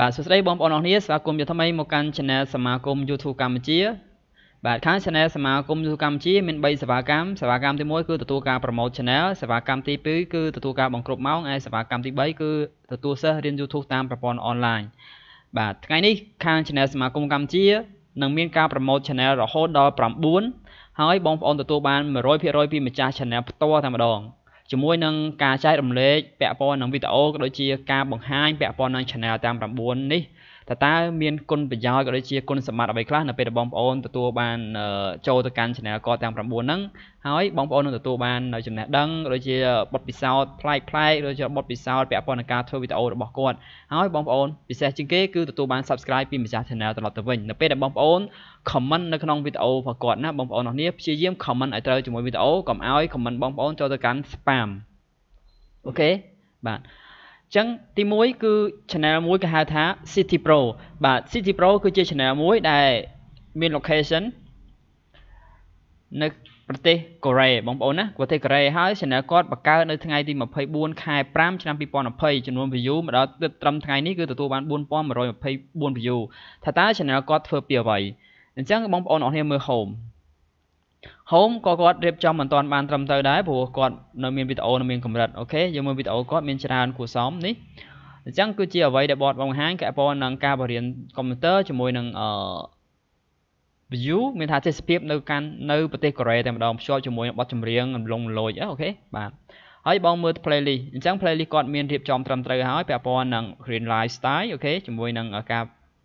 បាទសួស្តីបងប្អូនអរគ្នាស្វាគមន៍ជាថ្មីមកកាន់ Channel សមាគម YouTube កម្ពុជាបាទខាង Channel សមាគម YouTube កម្ពុជាមាន3សេវាកម្មសេវាកម្មទី1គឺទទួលការប្រម៉ូទ Channel សេវាកម្មទី2គឺទទួលការបង្គ្រប់ម៉ោងហើយសេវាកម្មទី3គឺទទួលសិស្សរៀន YouTube តាមប្រព័ន្ធអនឡាញបាទថ្ងៃនេះខាង Channel សមាគមកម្ពុជានឹងមានការប្រម៉ូទ Channel រហូតដល់9ហើយបងប្អូនទទួលបាន100%ពីម្ចាស់ Channel ផ្ទាល់តែម្ដងជាមួយនឹងការចែករំលែកពាក់ព័ន្ធនឹងវីដេអូក៏ដូចជាការបង្ហាញពាក់ព័ន្ធនឹង Channel តាម9នេះតើតើមានគុណប្រយោជន៍ក៏ដូចជាគុណសម្បត្តិអ្វីខ្លះនៅពេលដែលបងប្អូនទទួលបានចូលទៅកាន់ Channel កទាំង9ហ្នឹងហើយបងប្អូននឹងទទួលបាននៅចំណេះដឹងក៏ដូចជាបទពិសោធន៍ប្លែកប្លែកឬជាបទពិសោធន៍ពាក់ព័ន្ធនឹងការធ្វើវីដេអូរបស់គាត់ហើយបងប្អូនពិសេសជាងគេគឺទទួលបាន Subscribe ពីម្ចាស់ Channel ត្រឡប់ទៅវិញនៅពេលដែលបងប្អូន comment នៅក្នុងវីដេអូរបស់គាត់ណាបងប្អូនអរគ្នាព្យាយាម comment ឲ្យត្រូវជាមួយវីដេអូកុំឲ្យ comment បងប្អូនចូលទៅកាន់ spam អូខេបាទចឹងទី1គឺ channel មួយគេហៅថា City Pro បាទ City Pro គឺជា channel មួយដែលមាន location នៅប្រទេសកូរ៉េបងប្អូនណាប្រទេសកូរ៉េហើយ channel គាត់បង្កើតនៅថ្ងៃទី24ខែ5ឆ្នាំ2020ចំនួន view មកដល់ទិតត្រឹមថ្ងៃនេះគឺទទួលបាន4124 view ថាតើ channel គាត់ធ្វើពីអ្វីអញ្ចឹងបងប្អូនអរគ្នាមើល home Home ក៏គាត់រៀបចំមិនទាន់បានត្រឹមត្រូវដែរព្រោះគាត់នៅមានវីដេអូនៅមានកម្រិតអូខេយើងមើលវីដេអូគាត់មានច្រើនគួរសមនេះអញ្ចឹងគឺជាអ្វីដែលបតបង្ហាញកែប៉ុននឹងការបរៀនកុំព្យូទ័រជាមួយនឹងអឺ view មានថាទេសភាពនៅកាន់នៅប្រទេសកូរ៉េតែម្ដងភ្ជាប់ជាមួយនឹងបទចម្រៀងលងលួយអូខេបាទហើយបងមើល playlist អញ្ចឹង playlist គាត់មានរៀបចំត្រឹមត្រូវហើយ ពាក់ព័ន្ធនឹង green lifestyle អូខេជាមួយនឹងការ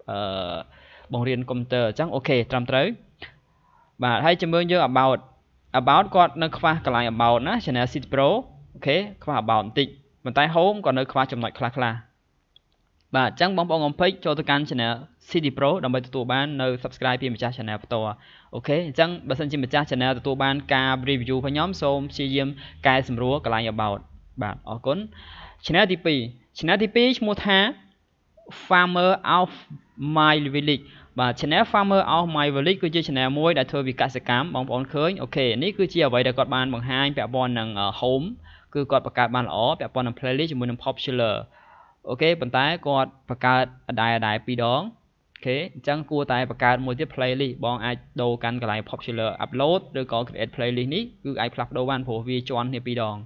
អឺបង្រៀនកុំព្យូទ័រអញ្ចឹងអូខេត្រឹមត្រូវបាទហើយជំរឿនយើង about about គាត់នៅខ្វះកន្លែង about ណា channel sit pro អូខេខ្វះ about បន្តិចប៉ុន្តែ home ក៏នៅខ្វះចំណុចខ្លះខ្លះបាទអញ្ចឹងបងប្អូនកុំភ្លេចចូលទៅកាន់ channel CD Pro ដើម្បីទទួលបាននៅ subscribe ពីម្ចាស់ channel ផ្ទាល់អូខេអញ្ចឹងបើសិនជាម្ចាស់ channel ទទួលបានការ review របស់ខ្ញុំសូមព្យាយាមកែសម្រួលកន្លែង about បាទអរគុណ channel ទី2 channel ទី2ឈ្មោះថា Farmer of My Village បាទ channel Farmer of My Village គឺជា channel មួយដែលធ្វើពីកសិកម្មបងប្អូនឃើញអូខេនេះគឺជាអ្វីដែលគាត់បានបង្ហាញពាក់ព័ន្ធនឹង home គឺគាត់បង្កើតបានល្អពាក់ព័ន្ធនឹង playlist ជាមួយនឹង popular អូខេប៉ុន្តែគាត់បង្កើតអដាយអដាយពីរដងអូខេអញ្ចឹងគួរតែបង្កើតមួយទៀត playlist បងអាចដូរកាន់កន្លែង popular upload ឬក៏ create playlist នេះគឺអាចផ្លាស់ប្ដូរបានព្រោះវាជាន់គ្នាពីរដង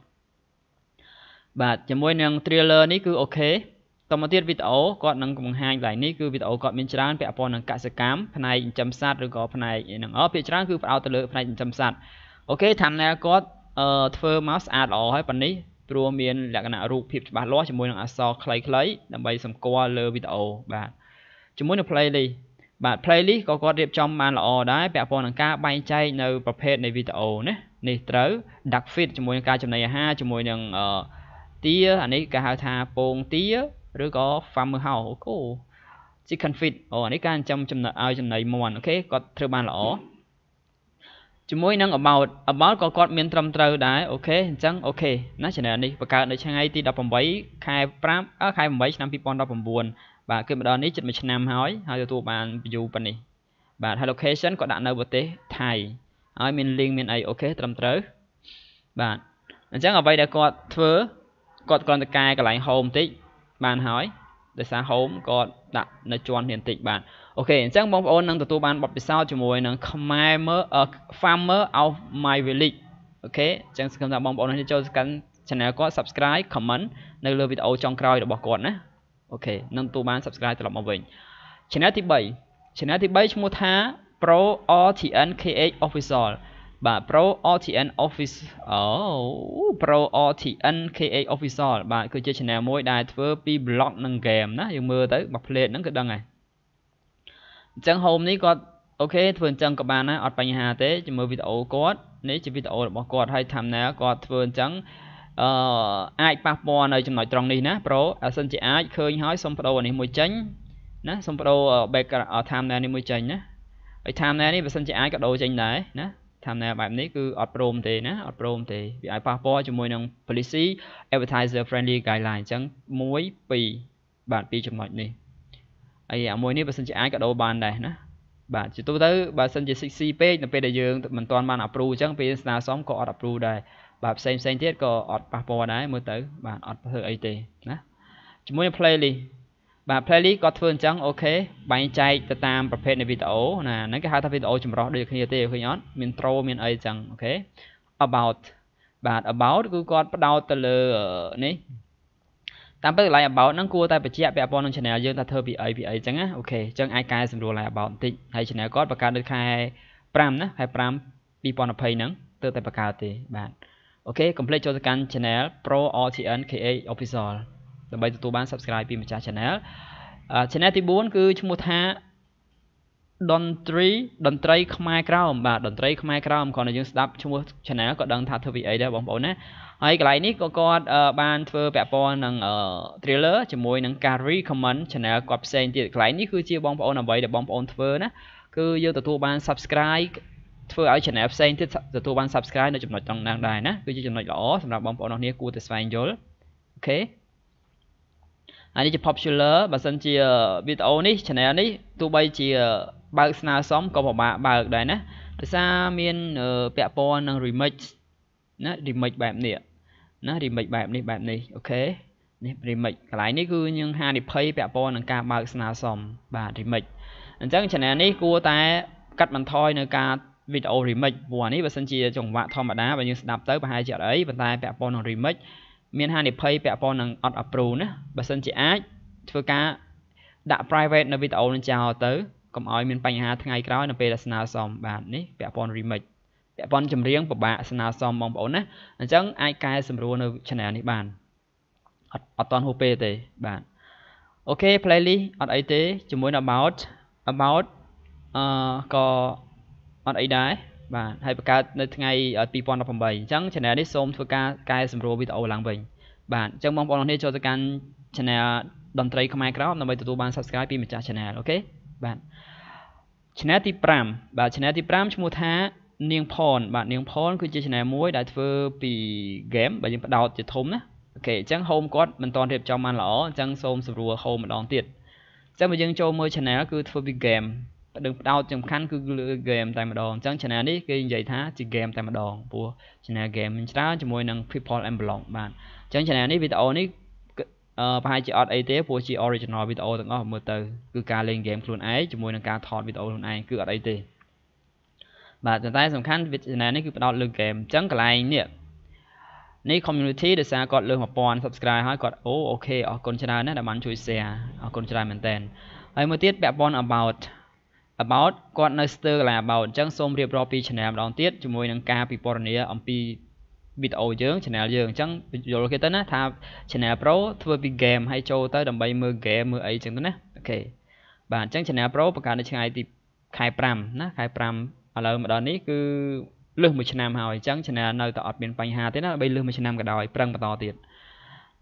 បាទជាមួយនឹង trailer នេះគឺអូខេតមកទៀតវីដេអូគាត់នឹងបង្ហាញឡាយនេះគឺវីដេអូគាត់មានច្រើនពាក់ព័ន្ធនឹងកសិកម្មផ្នែកចិញ្ចឹមសត្វឬក៏ផ្នែកហ្នឹងអភាគច្រើនគឺផ្អោតទៅលើផ្នែកចិញ្ចឹមសត្វអូខេ thumbnail គាត់អឺធ្វើមកស្អាតល្អហើយប៉ុណ្នេះព្រោះមានលក្ខណៈរូបភាពច្បាស់លាស់ជាមួយនឹងអក្សរខ្លីៗដើម្បីសម្គាល់លើវីដេអូបាទជាមួយនឹង playlist បាទ playlist ក៏គាត់រៀបចំបានល្អដែរពាក់ព័ន្ធនឹងការបែងចែកនៅប្រភេទនៃវីដេអូណានេះត្រូវ duck feed ជាមួយនឹងការចំណីអាហារជាមួយនឹងអឺទាអានេះគេហៅថាពងទាឬក៏ farmer house អូ chicken feed អូអានេះការចិញ្ចឹមចំណីឲ្យចំណីមាន់អូខេគាត់ធ្វើបានល្អជាមួយនឹង about about ក៏គាត់មានត្រឹមត្រូវដែរអូខេអញ្ចឹងអូខេណា channel នេះបង្កើតនៅថ្ងៃទី18ខែ5ខែ8ឆ្នាំ2019បាទគឺម្ដងនេះជិត1ឆ្នាំហើយហើយទទួលបាន view ប៉ុណ្នេះបាទហើយ location ក៏ដាក់នៅប្រទេសថៃហើយមាន link មានអីអូខេត្រឹមត្រូវបាទអញ្ចឹងអ្វីដែលគាត់ធ្វើគាត់គ្រាន់តែកែកន្លែង home បន្តិចបានហើយដោយសារ home ក៏ដាក់នៅជាន់នេះបន្តិចបាទអូខេអញ្ចឹងបងប្អូននឹងទទួលបានបទពិសោធន៍ជាមួយនឹង Khmer Farmer of My Village អូខេអញ្ចឹងសង្ឃឹមថាបងប្អូននេះចូលស្កាន់ channel គាត់ subscribe comment នៅលើវីដេអូចុងក្រោយរបស់គាត់ណាអូខេនឹងទទួលបាន subscribe ត្រឡប់មកវិញ channel ទី3 channel ទី3ឈ្មោះថា Pro RTN KH Official បាទ Pro RTN Office អូ Pro RTN KA Official បាទគឺជា channel មួយ ដែលធ្វើពី blog និង game ណាយើងមើលទៅមកផ្លេតហ្នឹងគឺដឹងហើយអញ្ចឹង home នេះគាត់អូខេធ្វើអញ្ចឹងក៏បានដែរអត់បញ្ហាទេចាំមើលវីដេអូគាត់នេះជាវីដេអូរបស់គាត់ហើយ thumbnail គាត់ធ្វើអញ្ចឹងអឺអាចប៉ះពាល់នៅចំណុចត្រង់នេះណា Pro អសិនជាអាចឃើញហើយសុំបដូរអានេះមួយចេញណាសុំបដូរ background thumbnail នេះមួយចេញណាហើយ thumbnail នេះបើសិនជាអាចក៏ដូរចេញដែរណាតាមណាបែបនេះគឺអត់ព្រមទេណាអត់ព្រមទេវាអាចប៉ះពាល់ជាមួយនឹង policy advertiser friendly guideline អញ្ចឹង1 2បាទពីរចំណុចនេះហើយអាមួយនេះបើសិនជាអាចក៏ដូរបានដែរណាបាទជាទូទៅបើសិនជា 6C ពេកនៅពេលដែលយើងមិនទាន់បាន approve អញ្ចឹងពេលស្នើសុំក៏អត់ approve ដែរបាទផ្សេងផ្សេងទៀតក៏អត់ប៉ះពាល់ដែរមើលទៅបាទអត់ធ្វើអីទេណាជាមួយនឹង playlist បាទ playlist ក៏ធ្វើអញ្ចឹងអូខេបែងចែកទៅតាមប្រភេទនៃវីដេអូណាហ្នឹងគេហៅថាវីដេអូចម្រុះដូចគ្នាទេឃើញអត់មាន intro មានអីអញ្ចឹងអូខេ about បាទ about គឺគាត់ផ្ដោតទៅលើនេះតាមពិតកន្លែង about ហ្នឹងគួរតែបញ្ជាក់ពាក់ព័ន្ធនឹង channel យើងថាធ្វើពីអីពីអីអញ្ចឹងណាអូខេអញ្ចឹងអាចកែសម្រួលឡើង about បន្តិចហើយ channel គាត់បង្កើតនៅខែ5ណាខែ5 2020ហ្នឹងទើបតែបង្កើតទេបាទអូខេ complete ចូលទៅកាន់ channel pro rtn ka official ដើម្បីទទួលបាន subscribe ពីម្ចាស់ channel channel ទី4គឺឈ្មោះថាតន្ត្រីតន្ត្រីខ្មែរក្រោមបាទតន្ត្រីខ្មែរក្រោមគាត់នៅយើងស្ដាប់ឈ្មោះ channel ក៏ដឹងថាធ្វើពីអីដែរបងប្អូនណាហើយកន្លែងនេះក៏គាត់បានធ្វើពាក់ព័ន្ធនឹង trailer ជាមួយនឹងការ recommend channel គាត់ផ្សេងទៀតកន្លែងនេះគឺជាបងប្អូនអ្វីដែលបងប្អូនធ្វើណាគឺយើងទទួលបាន subscribe ធ្វើឲ្យ channel ផ្សេងទៀតទទួលបាន subscribe នៅចំណុចត្រង់ណាដែរណាគឺជាចំណុចល្អសម្រាប់បងប្អូនអរគ្នាគួរតែស្វែងយល់អូខេអានេះជា popular បើសិនជាវីដេអូនេះ channel នេះទោះបីជាបើកស្នើសុំក៏ពិបាកបើកដែរណាដោយសារមានពាក់ព័ន្ធនឹង remix ណា remix បែបនេះណា remix បែបនេះបែបនេះអូខេនេះ remix កន្លែងនេះគឺយើងហានិភ័យពាក់ព័ន្ធនឹងការបើកស្នើសុំបាទ remix អញ្ចឹង channel នេះគួរតែកាត់បន្ថយនៅការវីដេអូ remix ព្រោះអានេះបើសិនជាចង្វាក់ធម្មតាបើយើងស្ដាប់ទៅប្រហែលជាអត់អីប៉ុន្តែពាក់ព័ន្ធនឹង remix មានហានិភ័យពាក់ព័ន្ធនឹងអត់ approve ណាបើសិនជាអាចធ្វើការដាក់ private នៅវីដេអូនឹងចោលទៅកុំឲ្យមានបញ្ហា ថ្ងៃក្រោយនៅពេលដែលស្នើសុំបាទនេះពាក់ព័ន្ធ remix ពាក់ព័ន្ធចម្រៀងពិបាកស្នើសុំបងប្អូនណាអញ្ចឹងអាចកែសម្រួលនៅ channel នេះបានអត់អត់តន់ហួសពេលទេបាទអូខេ playlist អត់អីទេជាមួយនឹង about about អឺក៏អត់អីដែរបាទហើយបង្កើតនៅថ្ងៃ2018អញ្ចឹង channel នេះសូមធ្វើការកែសម្រួលវីដេអូឡើងវិញបាទអញ្ចឹងបងប្អូនអ្នកចូលទៅកាន់ channel តន្ត្រីខ្មែរក្រោមដើម្បីទទួលបាន subscribe ពីម្ចាស់ channel អូខេបាទ channel ទី5បាទ channel ទី5ឈ្មោះថានាងផន បាទនាងផន គឺជា channel មួយដែលធ្វើពី game បាទយើងបដោតជាធំណាអូខេអញ្ចឹង home គាត់មិនទាន់រៀបចំបានល្អអញ្ចឹងសូមស្រួល home ម្ដងទៀតអញ្ចឹងបើយើងចូលមើល channel គឺធ្វើពី game ដឹងផ្ដោតសំខាន់គឺលើហ្គេមតែម្ដងអញ្ចឹង channel នេះគេនិយាយថាជាហ្គេមតែម្ដងព្រោះ channel game ច្រើនជាមួយនឹង People and Blog បាទអញ្ចឹង channel នេះវីដេអូនេះអឺប្រហែលជាអត់អីទេព្រោះជា original វីដេអូទាំងអស់មើលទៅគឺការលេងហ្គេមខ្លួនឯងជាមួយនឹងការថតវីដេអូខ្លួនឯងគឺអត់អីទេបាទតែសំខាន់ channel នេះគឺផ្ដោតលើហ្គេមអញ្ចឹងកន្លែងនេះនេះ community ដោយសារគាត់លើស1000 subscribe ហើយគាត់អូអូខេអរគុណច្រើនណាស់ដែលបានជួយ share អរគុណច្រើនមែនតើហើយមួយទៀតពាក់ព័ន្ធ about about គាត់នៅស្ទើរកន្លែង about អញ្ចឹងសូមរៀបរាប់ពី channel ម្ដងទៀតជាមួយនឹងការពិពណ៌នាអំពីវីដេអូយើង channel យើងអញ្ចឹងយល់គេទៅណាថា channel pro ធ្វើពី game ហើយចូលទៅដើម្បី មើល game មើលអីអញ្ចឹងទៅណាអូខេបាទអញ្ចឹង channel pro បង្កើតនៅថ្ងៃទីខែ5ណាខែ5ឥឡូវមកដល់នេះគឺលើសមួយឆ្នាំហើយអញ្ចឹង channel នៅតែអត់មានបញ្ហាទេណាដើម្បីលើសមួយឆ្នាំក៏ដោយប្រឹងបន្តទៀត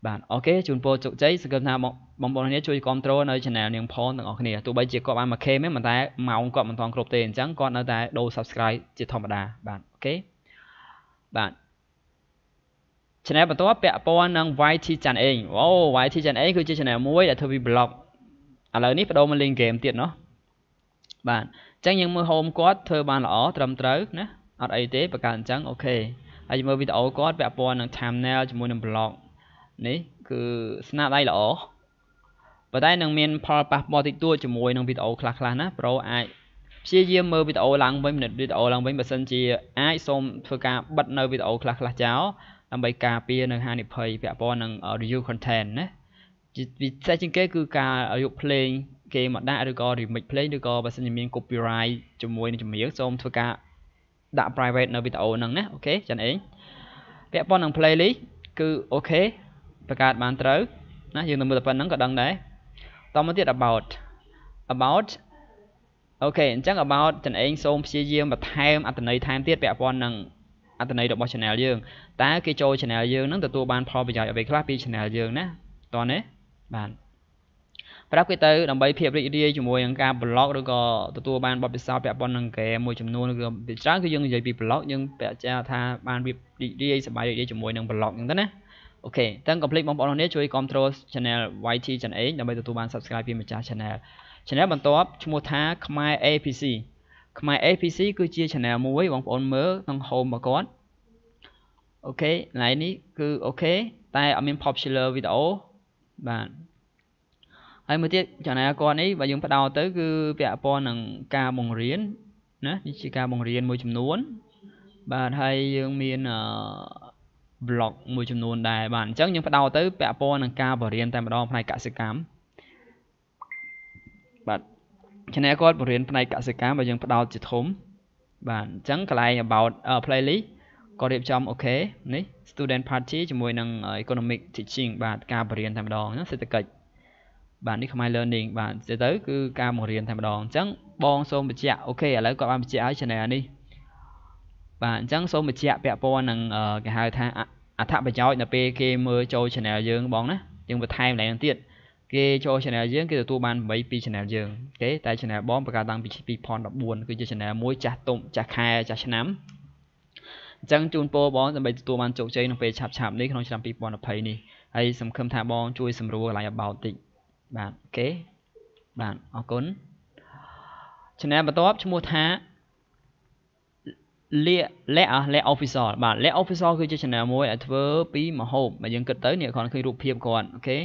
បាទអូខេជូនពរជោគជ័យសង្ឃឹមថាបងប្អូនគ្នាជួយគ្រប់គ្រងនៅ channel នាងផនទាំងអស់គ្នាទោះបីជាគាត់បានមួយខេមិនតែម៉ោងគាត់មិនទាន់គ្រប់ទេអញ្ចឹងគាត់នៅតែដូរ subscribe ជាធម្មតាបាទអូខេបាទ channel បន្ទាប់ពាក់ព័ន្ធនឹង YT Channel អូ YT Channel គឺជា channel មួយដែលធ្វើពី blog ឥឡូវនេះបដូរមកលេង game ទៀតเนาะបាទអញ្ចឹងយើងមើល home គាត់ធ្វើបានល្អត្រឹមត្រូវណាអត់អីទេបើកើតអញ្ចឹងអូខេហើយមើលវីដេអូគាត់ពាក់ព័ន្ធនឹង thumbnail ជាមួយនឹង blog នេះគឺស្នាដៃល្អប៉ុន្តែនឹងមានផលប៉ះពាល់តិចតួចជាមួយនឹងវីដេអូខ្លះៗណា ប្រូអាចព្យាយាមមើលវីដេអូឡើងវិញផលិតវីដេអូឡើងវិញបើសិនជាអាចសូមធ្វើការបិទនៅវីដេអូខ្លះៗចោលដើម្បីការពារនៅហានិភ័យពាក់ព័ន្ធនឹង review content ណាពិសេសជាងគេ គឺការយកភ្លេងគេមកដាក់ឬក៏ remix ភ្លេងឬក៏បើសិនជាមាន copyright ជាមួយនឹងចម្រៀងសូមធ្វើការ ដាក់ private នៅវីដេអូហ្នឹងណាអូខេចានអេងពាក់ព័ន្ធនឹង playlist គឺអូខេបង្កើតបានត្រូវណាយើងទៅមើលតែប៉ុណ្្នឹងក៏ដឹងដែរតមកទៀត about about អូខេអញ្ចឹង about ចំណេញសូមព្យាយាមបន្ថែមអត្ថន័យថែមទៀតពាក់ព័ន្ធនឹងអត្ថន័យរបស់ channel យើងតើគេចូល channel យើងនឹងទទួលបានផលប្រយោជន៍អ្វីខ្លះពី channel យើងណាតោះនេះបាទប្រាប់គេទៅដើម្បី ភាពរីករាយជាមួយនឹងការ blog ឬក៏ទទួលបានបទពិសោធន៍ពាក់ព័ន្ធនឹងហ្គេមមួយចំនួនឬក៏ច្រើនគឺយើងនិយាយពី blog យើងប្រកាសថាបានរីករាយសប្បាយរីករាយជាមួយនឹង blog ហ្នឹងទៅណាអូខេទាំងកុំភ្លេចបងប្អូននេះជួយ control channel YT Channel ដើម្បីទទួលបាន subscribe ពីម្ចាស់ channel channel បន្ទាប់ឈ្មោះថាខ្មែរ APC ខ្មែរ APC គឺជា channel មួយបងប្អូនមើលក្នុង home របស់គាត់អូខេថ្ងៃនេះគឺអូខេតែអត់មាន popular video បាទហើយមួយទៀតចំណាគាត់នេះបើយើងបដោតទៅគឺពាក់ព័ន្ធនឹងការបង្រៀនណានេះជាការបង្រៀនមួយចំនួនបាទហើយយើងមានអឺ blog មួយចំនួនដែរបាទអញ្ចឹងយើងផ្ដោតទៅពាក់ព័ន្ធនឹងការបរិញ្ញាតែម្ដងផ្នែកកសិកម្មបាទឆ្នេះគាត់បរិញ្ញាផ្នែកកសិកម្មបើយើងផ្ដោតជាធំបាទអញ្ចឹងកន្លែង about playlist ក៏រៀបចំអូខេនេះ student party ជាមួយនឹង economic teaching បាទការបរិញ្ញាតែម្ដងសេដ្ឋកិច្ចបាទនេះខ្មែរ learning បាទទៅទៅគឺការបង្រៀនតែម្ដងអញ្ចឹងបងសូមបញ្ជាក់អូខេឥឡូវគាត់បានបញ្ជាក់ឲ្យ channel នេះបាទអញ្ចឹងសូមបញ្ជាក់ពាក់ព័ន្ធនឹងគេហៅថាអត្ថប្រយោជន៍នៅពេលគេមើលចូល channel យើងបងណាយើងបន្ថែមឡើងទៀតគេចូល channel យើងគេទទួលបាន8ពី channel យើងគេតែ channel បងប្រកាសតាំងពី2014គឺជា channel មួយចាស់ទុំចាស់ខែចាស់ឆ្នាំអញ្ចឹងជូនពរបងដើម្បីទទួលបានជោគជ័យក្នុងពេលឆាប់ឆាប់នេះក្នុងឆ្នាំ2020នេះហើយសង្ឃឹមថាបង ជួយ សម្រួលកន្លែង about តិចបាទអូខេបាទអរគុណ channel បន្ទាប់ឈ្មោះថាលាក lack អះ lack official បាទ lack official គឺជា channel មួយដែលធ្វើពីមហូបបើយើងគិតទៅអ្នកគាត់ឃើញរូបភាពគាត់អូខេ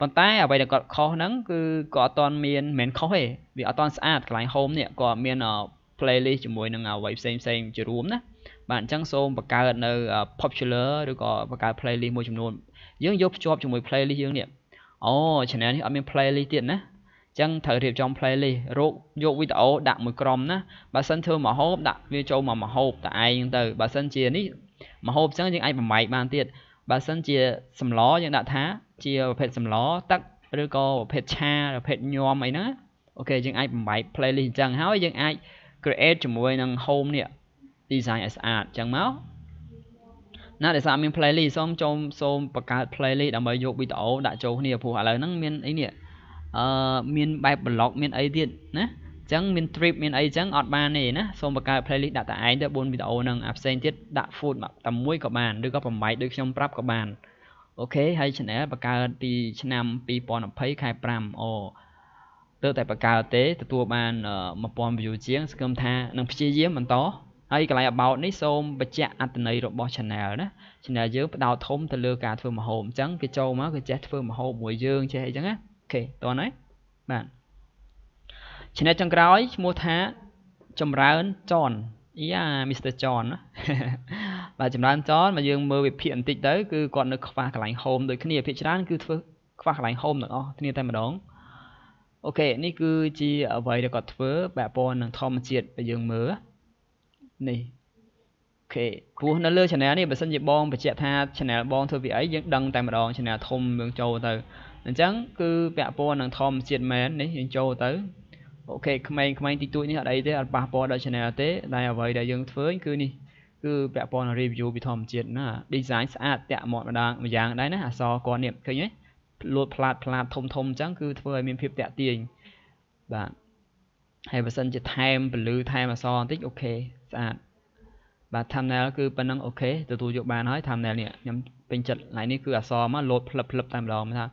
ប៉ុន្តែអ្វីដែលគាត់ខុសហ្នឹងគឺគាត់អត់ទាន់មានមិនមែនខុសទេវាអត់ទាន់ស្អាតកន្លែង home នេះគាត់មាន playlist ជាមួយនឹងអ្វីផ្សេងផ្សេងជារួមណាបាទអញ្ចឹងសូមបង្កើតនៅ popular ឬក៏បង្កើត playlist មួយចំនួនយើងយកភ្ជាប់ជាមួយ playlist យើងនេះអូ channel នេះអត់មាន playlist ទៀតណាចឹងត្រូវរៀបចំ playlist រកយកវីដេអូដាក់មួយក្រុមណាបើសិនធ្វើមកហូបដាក់វាចូលមកមកហូបតែឯងទៅបើសិនជានេះមកហូបចឹងយើងអាចបំបែកបានទៀតបើសិនជាសម្លយើងដាក់ថាជាប្រភេទសម្លទឹកឬក៏ប្រភេទឆាប្រភេទញោមអីណាអូខេយើងអាចបំបែក playlist អញ្ចឹងហើយយើងអាច create ជាមួយនឹង home នេះ design ឲ្យស្អាតអញ្ចឹងមកណាដែលសារមាន playlist សូមចូលសូមបង្កើត playlist ដើម្បីយកវីដេអូដាក់ចូលគ្នាព្រោះឥឡូវហ្នឹងមានអីនេះអឺមានបែប blog មានអីទៀតណាចឹងមាន trip មានអីចឹងអត់បានទេណាសូមបង្កើត playlist ដាក់តែឯងទៅ4វីដេអូហ្នឹងអាផ្សេងទៀតដាក់ food តែមួយក៏បានឬក៏បំបែកដូចខ្ញុំប្រាប់ក៏បានអូខេហើយ channel បង្កើតពីឆ្នាំ2020ខែ5អូទៅតែបង្កើតទេទទួលបាន1000 view ជាងស្គមថានឹងព្យាយាមបន្តហើយកន្លែង about នេះសូមបញ្ជាក់អត្ថន័យរបស់ channel ណា channel យើងផ្ដោតធំទៅលើការធ្វើម្ហូបអញ្ចឹងគេចូលមកគេចេះធ្វើម្ហូបមួយយើងចេះអីចឹងណាខេតោះណាបាទឆ្នែចុងក្រោយឈ្មោះថាចម្រើនចនយ៉ា Mr. John បាទចម្រើន John មកយើងមើលវិភាគបន្តិចទៅគឺគាត់នៅខ្វះកន្លែង home ដូចគ្នាភាគច្រើនគឺធ្វើខ្វះកន្លែង home ទាំងអស់គ្នាតែម្ដងអូខេនេះគឺជាអ្វីដែលគាត់ធ្វើពាក់ព័ន្ធនឹងធម្មជាតិដែលយើងមើលនេះអូខេព្រោះនៅលើ channel នេះបើសិនជាបងបញ្ជាក់ថា channel បងធ្វើពីអីយើងដឹងតែម្ដង channel ធំយើងចូលទៅអញ្ចឹងគឺពាក់ព័ន្ធនឹងធម្មជាតិមែននេះយើងចូលទៅអូខេក្មេងក្មេងទីទួចនេះអត់អីទេអត់ប៉ះពាល់ដល់ channel ទេតែអ្វីដែលយើងធ្វើគឺនេះគឺពាក់ព័ន្ធនឹង review ពីធម្មជាតិណា design ស្អាត តាក់មាត់ម្ដងម្យ៉ាងដែរណាអសរគាត់នេះឃើញទេលួតផ្លាតផ្លាតធំធំអញ្ចឹងគឺធ្វើឲ្យមានភាពតាក់ទាញបាទហើយបើសិនជាថែមពលឺថែមអសរបន្តិចអូខេស្អាតបាទ thumbnail គឺប៉ុណ្ណឹងអូខេទទួលយកបានហើយ thumbnail នេះខ្ញុំពេញចិត្តថ្ងៃនេះគឺអសរមកលោតផ្លឹបផ្លឹបតែម្ដងថា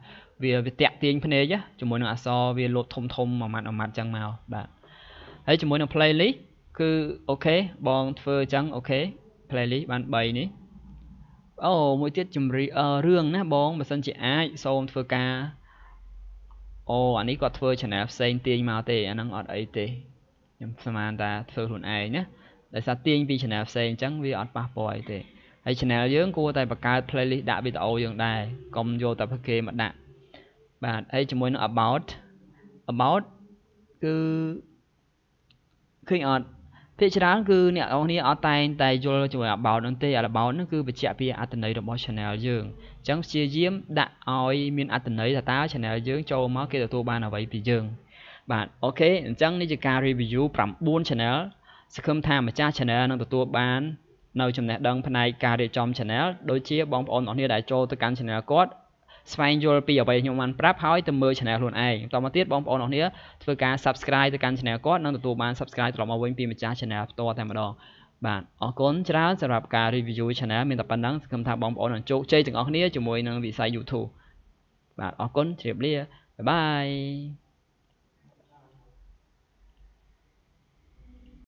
វាវាតាក់ទាញភ្នែកជាមួយនឹងអសរវាលោតធំធំមួយម៉ាត់មួយម៉ាត់ចឹងមកបាទហើយជាមួយនឹង playlist គឺអូខេបងធ្វើចឹងអូខេ playlist បាន3នេះអូមួយទៀតជំរីរឿងណាបងបើសិនជាអាចសូមធ្វើការអូអានេះគាត់ធ្វើ channel ផ្សេងទាញមកទេអាហ្នឹងអត់អីទេខ្ញុំស្មានតាធ្វើខ្លួនឯងណាដោយសារទាញពី channel ផ្សេងអញ្ចឹងវាអត់ប៉ះពាល់អីទេហើយ channel យើងគួរតែបង្កើត playlist ដាក់វីដេអូយើងដែរកុំយកតែប្រគេមកដាក់បាទហើយជាមួយនឹង about about គឺឃើញអត់ភាគច្រើនគឺអ្នកនរគ្នាអត់តែងតែយល់ជាមួយ about នឹងទេ about នឹងគឺបញ្ជាក់ពីអត្ថន័យរបស់ channel យើងអញ្ចឹងព្យាយាម ដាក់ឲ្យមានអត្ថន័យថាតើ channel យើង ចូលមកគេទទួលបានអ្វីពីយើង បាទអូខេអញ្ចឹងនេះជាការ review 9 channel សង្ឃឹមថាម្ចាស់ channel នឹងទទួលបាន នៅចំណេះដឹងផ្នែកការរៀបចំ channel ដូចជាបងប្អូនអ្នកដែលចូលទៅកាន់ channel គាត់ស្វែងយល់ពីអ្វីខ្ញុំបានប្រាប់ហើយទៅមើល channel ខ្លួនឯងបន្តមកទៀតបងប្អូនអរគ្នាធ្វើការ subscribe ទៅកាន់ channel គាត់និងទទួលបាន subscribe ត្រឡប់មកវិញពីម្ចាស់ channel ផ្ទាល់តែម្ដងបាទអរគុណច្រើនសម្រាប់ការ review channel មានតែប៉ុណ្ណឹងខ្ញុំថាបងប្អូននឹងជោគជ័យទាំងអស់គ្នាជាមួយនឹងវិស័យ YouTube បាទអរគុណជម្រាបលាបាយបាយ